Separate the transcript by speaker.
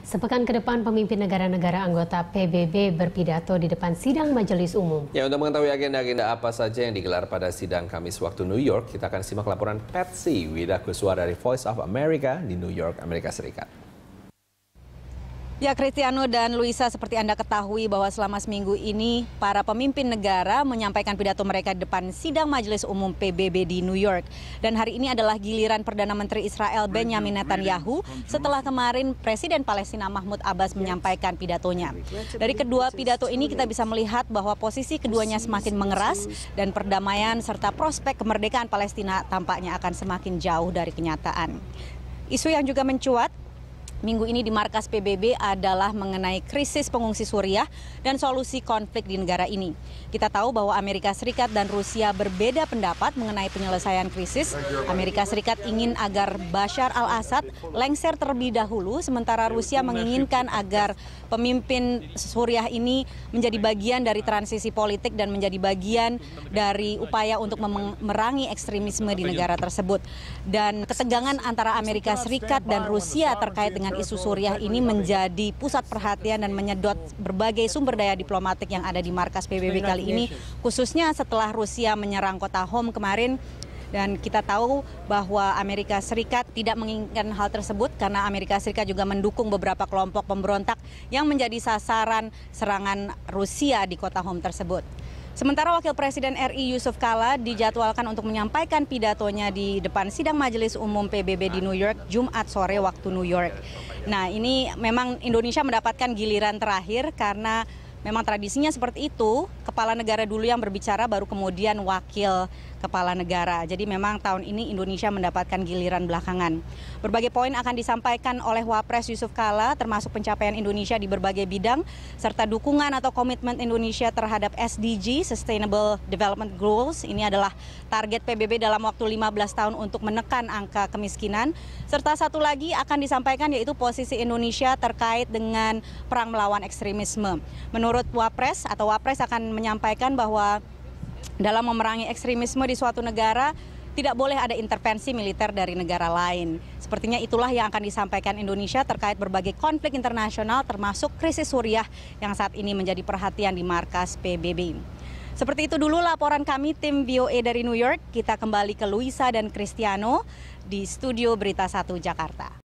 Speaker 1: Sepekan ke depan, pemimpin negara-negara anggota PBB berpidato di depan sidang majelis umum. Ya, untuk mengetahui agenda-agenda apa saja yang digelar pada sidang Kamis waktu New York, kita akan simak laporan Patsy Widakuswa dari Voice of America di New York, Amerika Serikat. Ya, Cristiano dan Luisa, seperti Anda ketahui bahwa selama seminggu ini para pemimpin negara menyampaikan pidato mereka di depan sidang Majelis Umum PBB di New York. Dan hari ini adalah giliran Perdana Menteri Israel Benjamin Netanyahu setelah kemarin Presiden Palestina Mahmud Abbas menyampaikan pidatonya. Dari kedua pidato ini kita bisa melihat bahwa posisi keduanya semakin mengeras dan perdamaian serta prospek kemerdekaan Palestina tampaknya akan semakin jauh dari kenyataan. Isu yang juga mencuat minggu ini di markas PBB adalah mengenai krisis pengungsi Suriah dan solusi konflik di negara ini. Kita tahu bahwa Amerika Serikat dan Rusia berbeda pendapat mengenai penyelesaian krisis. Amerika Serikat ingin agar Bashar al-Assad lengser terlebih dahulu, sementara Rusia menginginkan agar pemimpin Suriah ini menjadi bagian dari transisi politik dan menjadi bagian dari upaya untuk memerangi ekstremisme di negara tersebut. Dan ketegangan antara Amerika Serikat dan Rusia terkait dengan isu Suriah ini menjadi pusat perhatian dan menyedot berbagai sumber daya diplomatik yang ada di markas PBB kali ini, khususnya setelah Rusia menyerang kota Hom kemarin dan kita tahu bahwa Amerika Serikat tidak menginginkan hal tersebut karena Amerika Serikat juga mendukung beberapa kelompok pemberontak yang menjadi sasaran serangan Rusia di kota Home tersebut. Sementara Wakil Presiden RI Yusuf Kala dijadwalkan untuk menyampaikan pidatonya di depan sidang Majelis Umum PBB di New York Jumat sore waktu New York. Nah ini memang Indonesia mendapatkan giliran terakhir karena memang tradisinya seperti itu, kepala negara dulu yang berbicara baru kemudian wakil kepala negara. Jadi memang tahun ini Indonesia mendapatkan giliran belakangan. Berbagai poin akan disampaikan oleh Wapres Yusuf Kala termasuk pencapaian Indonesia di berbagai bidang serta dukungan atau komitmen Indonesia terhadap SDG Sustainable Development Goals. Ini adalah target PBB dalam waktu 15 tahun untuk menekan angka kemiskinan serta satu lagi akan disampaikan yaitu posisi Indonesia terkait dengan perang melawan ekstremisme. Menurut menurut Wapres atau Wapres akan menyampaikan bahwa dalam memerangi ekstremisme di suatu negara tidak boleh ada intervensi militer dari negara lain. Sepertinya itulah yang akan disampaikan Indonesia terkait berbagai konflik internasional termasuk krisis Suriah yang saat ini menjadi perhatian di markas PBB. Seperti itu dulu laporan kami tim VOA e dari New York. Kita kembali ke Luisa dan Cristiano di studio Berita 1 Jakarta.